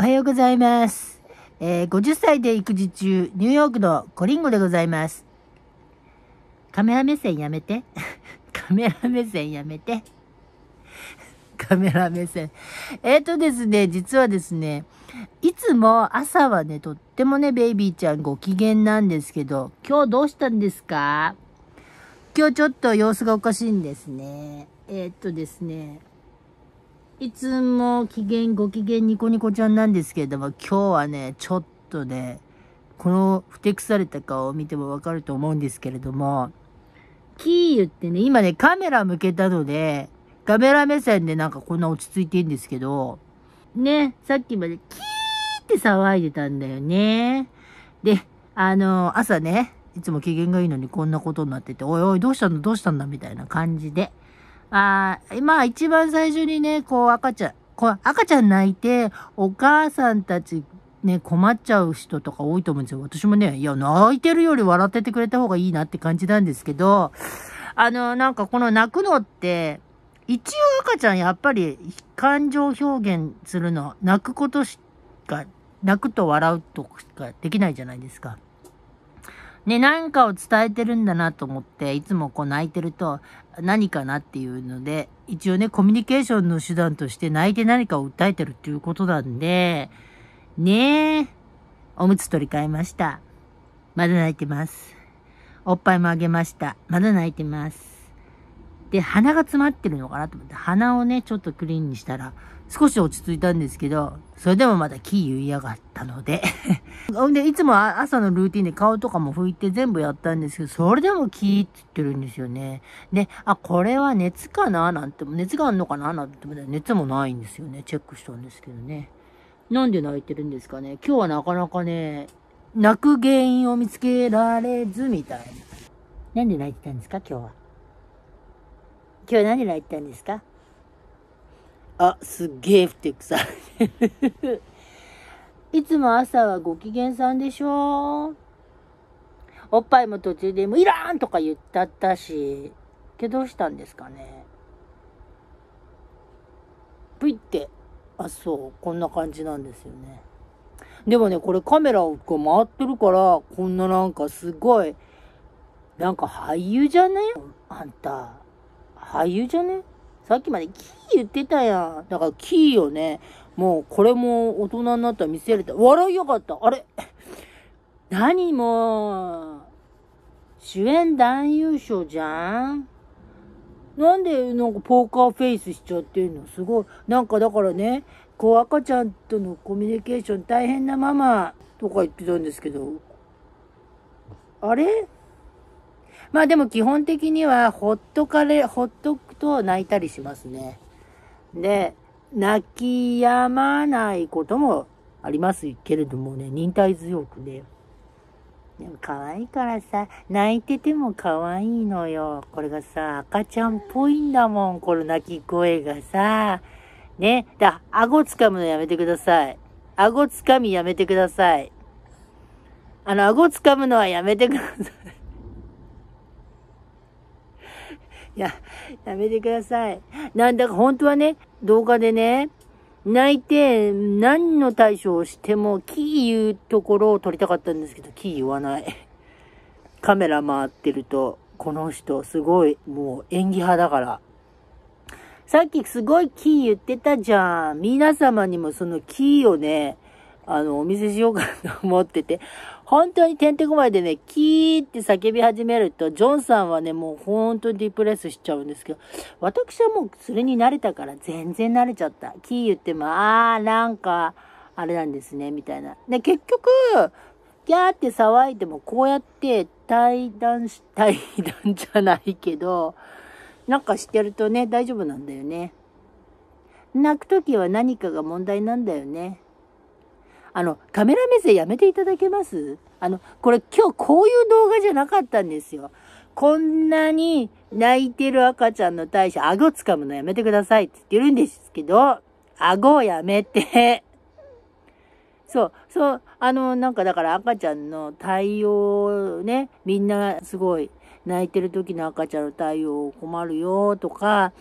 おはようございます。えー、50歳で育児中、ニューヨークのコリンゴでございます。カメラ目線やめて。カメラ目線やめて。カメラ目線。えっ、ー、とですね、実はですね、いつも朝はね、とってもね、ベイビーちゃんご機嫌なんですけど、今日どうしたんですか今日ちょっと様子がおかしいんですね。えっ、ー、とですね、いつも機嫌、ご機嫌、ニコニコちゃんなんですけれども、今日はね、ちょっとね、このふてくされた顔を見てもわかると思うんですけれども、キーユってね、今ね、カメラ向けたので、カメラ目線でなんかこんな落ち着いてんですけど、ね、さっきまでキーって騒いでたんだよね。で、あの、朝ね、いつも機嫌がいいのにこんなことになってて、おいおい、どうしたのどうしたんだみたいな感じで。あまあ一番最初にね、こう赤ちゃん、こう赤ちゃん泣いて、お母さんたちね、困っちゃう人とか多いと思うんですよ。私もね、いや、泣いてるより笑っててくれた方がいいなって感じなんですけど、あの、なんかこの泣くのって、一応赤ちゃんやっぱり感情表現するの、泣くことしか、泣くと笑うとしかできないじゃないですか。ね、何かを伝えてるんだなと思って、いつもこう泣いてると、何かなっていうので、一応ね、コミュニケーションの手段として泣いて何かを訴えてるっていうことなんで、ねえ、おむつ取り替えました。まだ泣いてます。おっぱいもあげました。まだ泣いてます。で、鼻が詰まってるのかなと思って、鼻をね、ちょっとクリーンにしたら、少し落ち着いたんですけど、それでもまだ気言いやがったので ほんで、いつも朝のルーティンで顔とかも拭いて全部やったんですけど、それでも気って言ってるんですよね。で、あ、これは熱かななんて、熱があんのかななんて、熱もないんですよね。チェックしたんですけどね。なんで泣いてるんですかね。今日はなかなかね、泣く原因を見つけられずみたいな。なんで泣いてたんですか今日は。今日は何で泣いてたんですかあ、すげえふてくさいつも朝はご機嫌さんでしょおっぱいも途中でもいらんとか言ったったし、けどうしたんですかねぷいって、あ、そう、こんな感じなんですよね。でもね、これカメラが回ってるから、こんななんかすごい、なんか俳優じゃねあんた、俳優じゃねさっきまでキー言ってたやん。だからキーをね、もうこれも大人になったら見せれた。笑いやがった。あれ 何も主演男優賞じゃんなんでなんかポーカーフェイスしちゃってんのすごい。なんかだからね、こう赤ちゃんとのコミュニケーション大変なママとか言ってたんですけど、あれまあでも基本的にはほっとかれ、ほっとくと泣いたりしますね。で、泣き止まないこともありますけれどもね、忍耐強くね。でも可愛いからさ、泣いてても可愛いのよ。これがさ、赤ちゃんっぽいんだもん、この泣き声がさ。ね。だ、顎掴むのやめてください。顎掴みやめてください。あの、顎掴むのはやめてください。や、やめてください。なんだか本当はね、動画でね、泣いて何の対処をしてもキー言うところを撮りたかったんですけど、キー言わない。カメラ回ってると、この人すごいもう演技派だから。さっきすごいキー言ってたじゃん。皆様にもそのキーをね、あの、お見せしようかなと思ってて、本当にてんてこまいでね、キーって叫び始めると、ジョンさんはね、もう本当にディプレスしちゃうんですけど、私はもうそれに慣れたから全然慣れちゃった。キー言っても、あー、なんか、あれなんですね、みたいな。で、結局、ギャーって騒いでも、こうやって対談し、対談じゃないけど、なんかしてるとね、大丈夫なんだよね。泣くときは何かが問題なんだよね。あの、カメラ目線やめていただけますあの、これ今日こういう動画じゃなかったんですよ。こんなに泣いてる赤ちゃんの対顎をつかむのやめてくださいって言ってるんですけど、顎をやめて。そう、そう、あの、なんかだから赤ちゃんの対応ね、みんなすごい泣いてる時の赤ちゃんの対応困るよとか、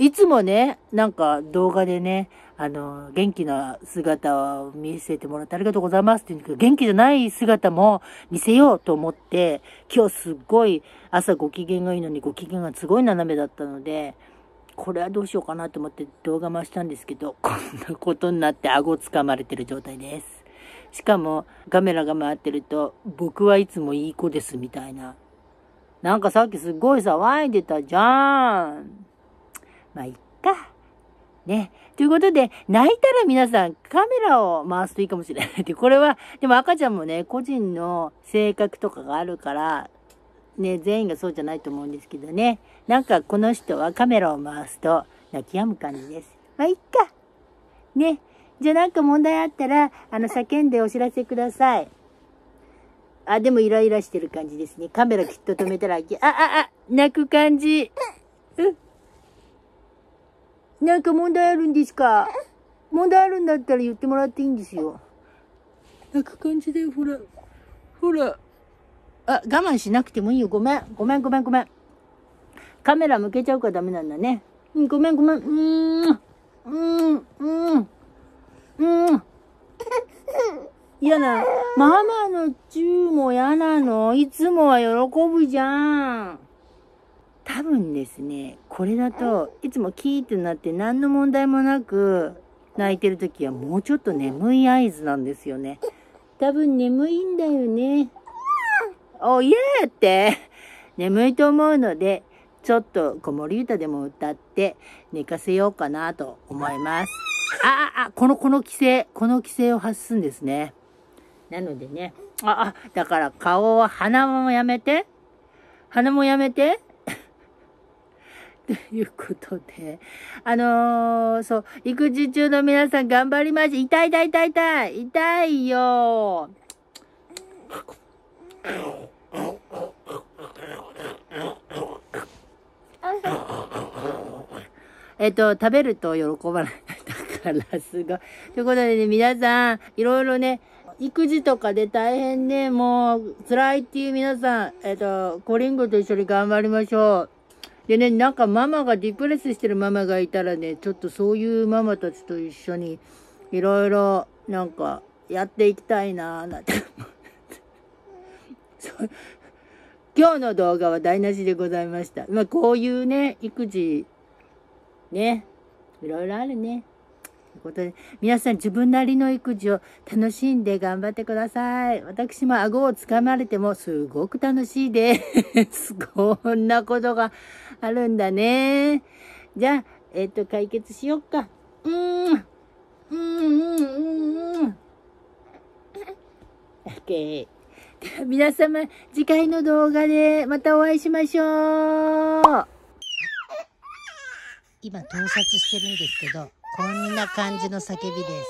いつもね、なんか動画でね、あの、元気な姿を見せてもらってありがとうございますって言うんすけど、元気じゃない姿も見せようと思って、今日すっごい朝ご機嫌がいいのにご機嫌がすごい斜めだったので、これはどうしようかなと思って動画回したんですけど、こんなことになって顎掴まれてる状態です。しかも、カメラが回ってると、僕はいつもいい子ですみたいな。なんかさっきすっごい騒いでたじゃん。まあ、いっか。ね。ということで、泣いたら皆さんカメラを回すといいかもしれないで、これは、でも赤ちゃんもね、個人の性格とかがあるから、ね、全員がそうじゃないと思うんですけどね。なんかこの人はカメラを回すと泣き止む感じです。まあ、いっか。ね。じゃあなんか問題あったら、あの、叫んでお知らせください。あ、でもイライラしてる感じですね。カメラきっと止めたら、あ、あ、あ、泣く感じ。うん。なんか問題あるんですか問題あるんだったら言ってもらっていいんですよ。泣く感じだよ、ほら。ほら。あ、我慢しなくてもいいよ。ごめん。ごめん、ごめん、ごめん。カメラ向けちゃうからダメなんだね。うん、ごめん、ごめん。うーん。うーん、うん。うん。嫌な。ママのチューも嫌なの。いつもは喜ぶじゃん。多分ですね、これだといつもキーってなって何の問題もなく泣いてる時はもうちょっと眠い合図なんですよね多分眠いんだよねおいえって眠いと思うのでちょっと子守歌でも歌って寝かせようかなと思いますあああこのこの規制この規制を発すんですねなのでねああだから顔は鼻もやめて鼻もやめてということで、あのー、そう、育児中の皆さん頑張りましょう。痛い痛い痛い痛い痛いよえっと、食べると喜ばない。だからすごい。ということでね、皆さん、いろいろね、育児とかで大変ね、もう、辛いっていう皆さん、えっと、コリンゴと一緒に頑張りましょう。でね、なんかママがディプレスしてるママがいたらね、ちょっとそういうママたちと一緒にいろいろなんかやっていきたいなぁなんて 今日の動画は台無しでございました。まあこういうね、育児、ね、いろいろあるね。ということで、皆さん自分なりの育児を楽しんで頑張ってください。私も顎をつかまれてもすごく楽しいです。こんなことがあるんだね。じゃあ、えっ、ー、と、解決しよっか。うーん。うん、うん、うん。OK。皆様、次回の動画でまたお会いしましょう。今、盗撮してるんですけど、こんな感じの叫びです。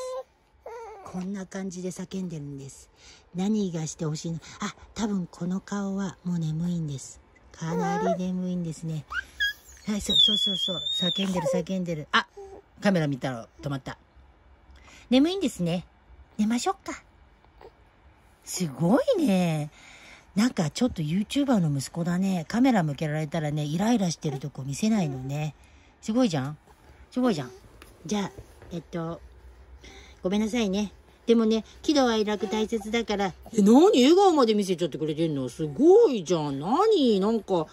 こんな感じで叫んでるんです。何がしてほしいのあ、多分この顔はもう眠いんです。かなり眠いんですね。はい、そうそうそうそう。叫んでる叫んでる。あ、カメラ見たら止まった。眠いんですね。寝ましょうか。すごいね。なんかちょっと YouTuber の息子だね。カメラ向けられたらね、イライラしてるとこ見せないのね。すごいじゃんすごいじゃん。じゃあ、えっと、ごめんなさいね。でもね、喜怒哀楽大切だから、え、何笑顔まで見せちゃってくれてんのすごいじゃん。何なんか、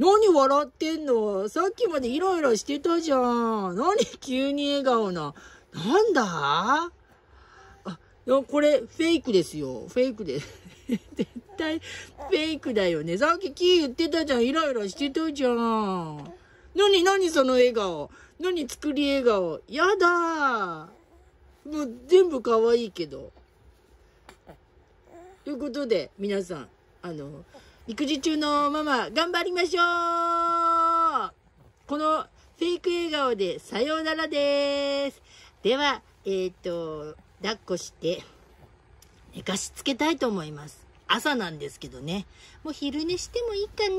何笑ってんのさっきまでイライラしてたじゃん。何急に笑顔な。なんだあ、いや、これフェイクですよ。フェイクで 絶対フェイクだよね。さっきキー言ってたじゃん。イライラしてたじゃん。何何その笑顔。何作り笑顔。やだもう全部可愛いけど。ということで、皆さん、あの、育児中のママ、頑張りましょうこのフェイク笑顔でさようならですでは、えっ、ー、と、抱っこして、寝かしつけたいと思います。朝なんですけどね。もう昼寝してもいいかね。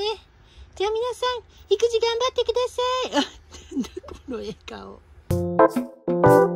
じゃあ皆さん、育児頑張ってください この笑顔。